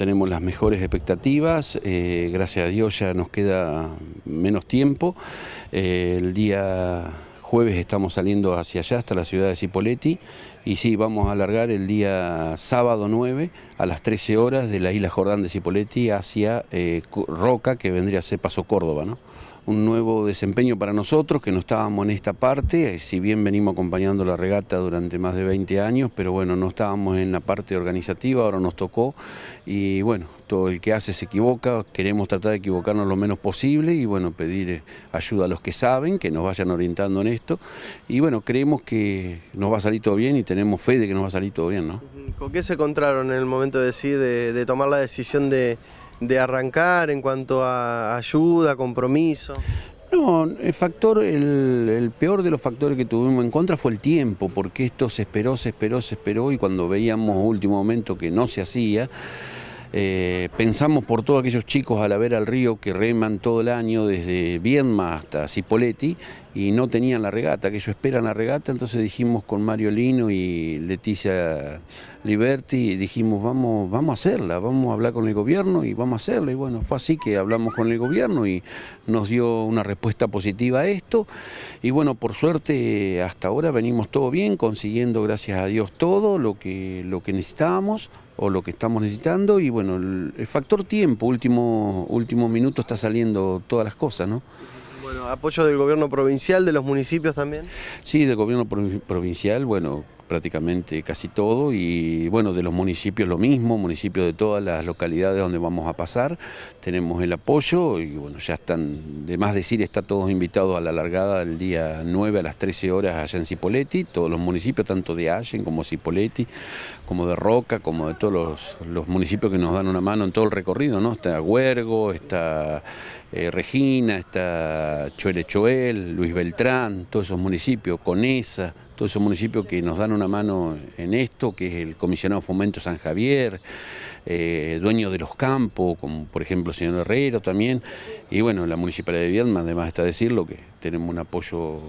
tenemos las mejores expectativas, eh, gracias a Dios ya nos queda menos tiempo, eh, el día jueves estamos saliendo hacia allá, hasta la ciudad de Cipolletti, y sí, vamos a alargar el día sábado 9 a las 13 horas de la isla Jordán de Cipolletti hacia eh, Roca, que vendría a ser Paso Córdoba, un nuevo desempeño para nosotros, que no estábamos en esta parte, eh, si bien venimos acompañando la regata durante más de 20 años, pero bueno, no estábamos en la parte organizativa, ahora nos tocó y bueno, el que hace se equivoca, queremos tratar de equivocarnos lo menos posible y bueno, pedir eh, ayuda a los que saben, que nos vayan orientando en esto y bueno, creemos que nos va a salir todo bien y tenemos fe de que nos va a salir todo bien, ¿no? ¿Con qué se encontraron en el momento de decir, de, tomar la decisión de, arrancar en cuanto a ayuda, compromiso? No, el factor, el, peor de los factores que tuvimos en contra fue el tiempo, porque esto se esperó, se esperó, se esperó y cuando veíamos último momento que no se hacía, eh, pensamos por todos aquellos chicos al la al río que reman todo el año desde Viedma hasta Cipolletti y no tenían la regata, que ellos esperan la regata, entonces dijimos con Mario Lino y Leticia Liberti, dijimos vamos, vamos a hacerla, vamos a hablar con el gobierno y vamos a hacerlo Y bueno, fue así que hablamos con el gobierno y nos dio una respuesta positiva a esto. Y bueno, por suerte hasta ahora venimos todo bien, consiguiendo gracias a Dios todo lo que, lo que necesitábamos o lo que estamos necesitando y bueno, el factor tiempo, último, último minuto está saliendo todas las cosas, ¿no? ¿Apoyo del gobierno provincial, de los municipios también? Sí, del gobierno provincial, bueno, prácticamente casi todo y bueno, de los municipios lo mismo, municipios de todas las localidades donde vamos a pasar, tenemos el apoyo y bueno, ya están, de más decir, están todos invitados a la largada el día 9 a las 13 horas allá en Cipoletti, todos los municipios, tanto de Allen como Cipoletti, como de Roca, como de todos los, municipios que nos dan una mano en todo el recorrido, ¿no? Está Huergo, está eh, Regina, está Choel, Luis Beltrán, todos esos municipios, Conesa, todos esos municipios que nos dan una mano en esto, que es el comisionado Fomento San Javier, eh, dueño de los campos, como por ejemplo el señor Herrero también, y bueno, la Municipalidad de Viedma, además está decirlo, que tenemos un apoyo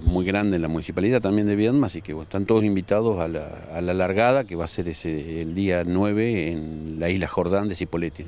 muy grande en la Municipalidad también de Viedma, así que están todos invitados a la, a largada que va a ser ese, el día 9 en la isla Jordán de Cipolletti.